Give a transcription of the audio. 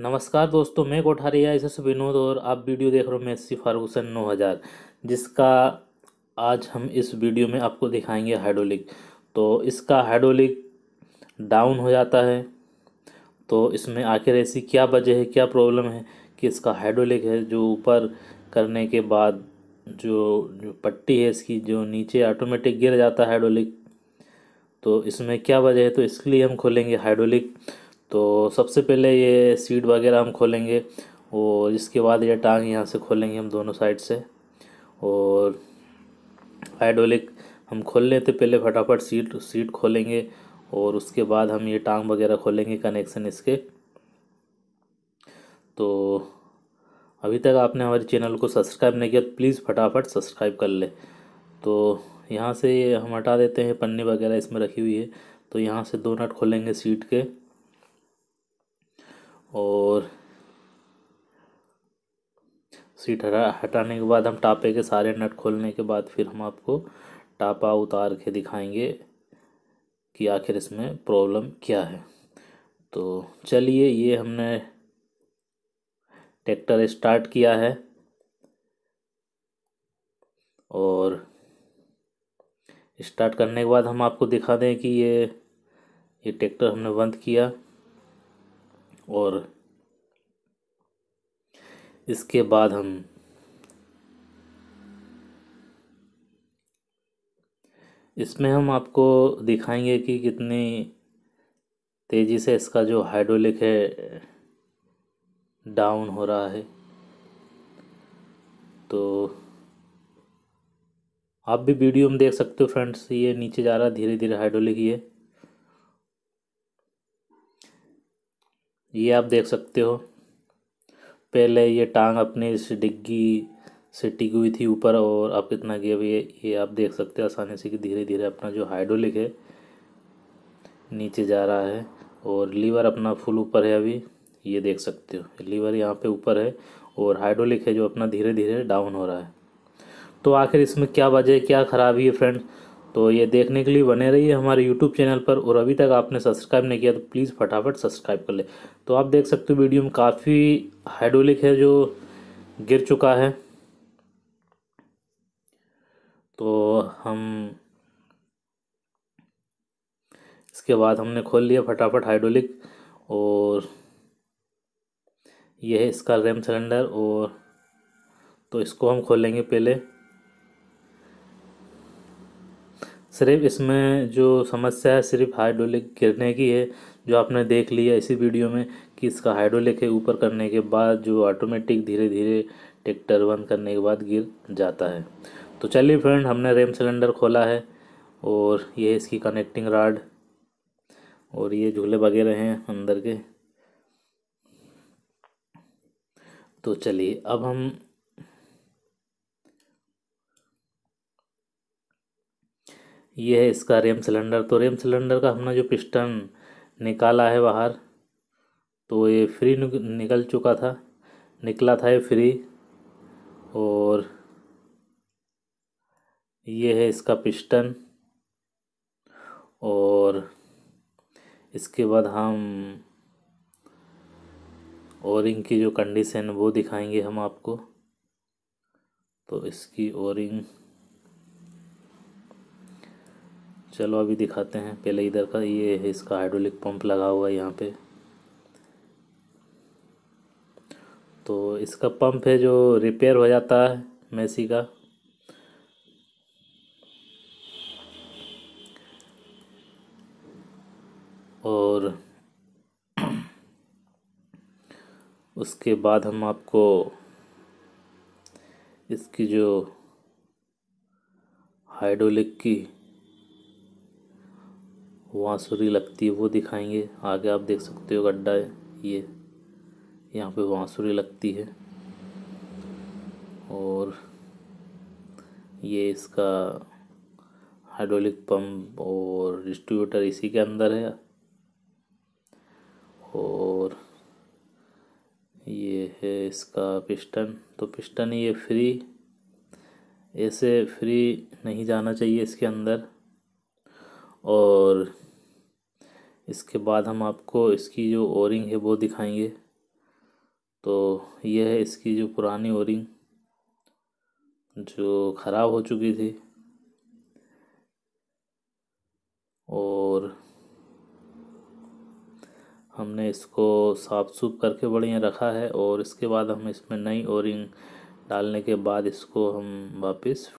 नमस्कार दोस्तों मैं कोठारिया इस विनोद और आप वीडियो देख रहे हो मेसी फार्गूसन नौ हज़ार जिसका आज हम इस वीडियो में आपको दिखाएंगे हाइड्रोलिक तो इसका हाइड्रोलिक डाउन हो जाता है तो इसमें आखिर ऐसी क्या वजह है क्या प्रॉब्लम है कि इसका हाइड्रोलिक है जो ऊपर करने के बाद जो, जो पट्टी है इसकी जो नीचे ऑटोमेटिक गिर जाता है हाइड्रोलिक तो इसमें क्या वजह है तो इसके लिए हम खोलेंगे हाइड्रोलिक तो सबसे पहले ये सीट वगैरह हम खोलेंगे और इसके बाद ये टांग यहाँ से खोलेंगे हम दोनों साइड से और हाइड्रोलिक हम खोल लेते पहले फटाफट सीट सीट खोलेंगे और उसके बाद हम ये टांग वगैरह खोलेंगे कनेक्शन इसके तो अभी तक आपने हमारे चैनल को सब्सक्राइब नहीं किया तो प्लीज़ फटाफट सब्सक्राइब कर ले तो यहाँ से हम हटा देते हैं पन्नी वगैरह इसमें रखी हुई है तो यहाँ से दो नट खोलेंगे सीट के और सीट हटा हटाने के बाद हम टापे के सारे नट खोलने के बाद फिर हम आपको टापा उतार के दिखाएंगे कि आखिर इसमें प्रॉब्लम क्या है तो चलिए ये हमने ट्रैक्टर स्टार्ट किया है और स्टार्ट करने के बाद हम आपको दिखा दें कि ये ये ट्रैक्टर हमने बंद किया और इसके बाद हम इसमें हम आपको दिखाएंगे कि कितनी तेज़ी से इसका जो हाइड्रोलिक है डाउन हो रहा है तो आप भी वीडियो में देख सकते हो फ्रेंड्स ये नीचे जा रहा है धीरे धीरे हाइड्रोलिक ये ये आप देख सकते हो पहले ये टांग अपनी इस डिग्गी से टिकी हुई थी ऊपर और अब कितना गया ये ये आप देख सकते हो आसानी से कि धीरे धीरे अपना जो हाइड्रोलिक है नीचे जा रहा है और लीवर अपना फुल ऊपर है अभी ये देख सकते हो लीवर यहाँ पे ऊपर है और हाइड्रोलिक है जो अपना धीरे धीरे डाउन हो रहा है तो आखिर इसमें क्या वजह क्या ख़राबी है फ्रेंड तो ये देखने के लिए बने रहिए हमारे यूट्यूब चैनल पर और अभी तक आपने सब्सक्राइब नहीं किया तो प्लीज़ फटाफट सब्सक्राइब कर ले तो आप देख सकते हो वीडियो में काफ़ी हाइड्रोलिक है जो गिर चुका है तो हम इसके बाद हमने खोल लिया फटाफट हाइड्रोलिक और यह है इसका रैम सिलेंडर और तो इसको हम खोलेंगे पहले सिर्फ इसमें जो समस्या है सिर्फ हाइड्रोलिक गिरने की है जो आपने देख लिया इसी वीडियो में कि इसका हाइड्रोलिक है ऊपर करने के बाद जो ऑटोमेटिक धीरे धीरे ट्रैक्टर बंद करने के बाद गिर जाता है तो चलिए फ्रेंड हमने रेम सिलेंडर खोला है और ये इसकी कनेक्टिंग राड और ये झूले वगैरह हैं अंदर के तो चलिए अब हम ये है इसका रेम सिलेंडर तो रेम सिलेंडर का हमने जो पिस्टन निकाला है बाहर तो ये फ्री निकल चुका था निकला था ये फ्री और ये है इसका पिस्टन और इसके बाद हम ओरिंग की जो कंडीशन वो दिखाएंगे हम आपको तो इसकी ओरिंग चलो अभी दिखाते हैं पहले इधर का ये है इसका हाइड्रोलिक पंप लगा हुआ है यहाँ पे तो इसका पंप है जो रिपेयर हो जाता है मेसी का और उसके बाद हम आपको इसकी जो हाइड्रोलिक की वाँसुरी लगती है वो दिखाएंगे आगे आप देख सकते हो गड्ढा है ये यहाँ पे बाँसुरी लगती है और ये इसका हाइड्रोलिक पंप और डिस्ट्रीब्यूटर इसी के अंदर है और ये है इसका पिस्टन तो पिस्टन ये फ्री ऐसे फ्री नहीं जाना चाहिए इसके अंदर और इसके बाद हम आपको इसकी जो ओरिंग है वो दिखाएंगे तो ये है इसकी जो पुरानी ओरिंग जो ख़राब हो चुकी थी और हमने इसको साफ सूफ करके बढ़िया रखा है और इसके बाद हम इसमें नई ओरिंग डालने के बाद इसको हम वापस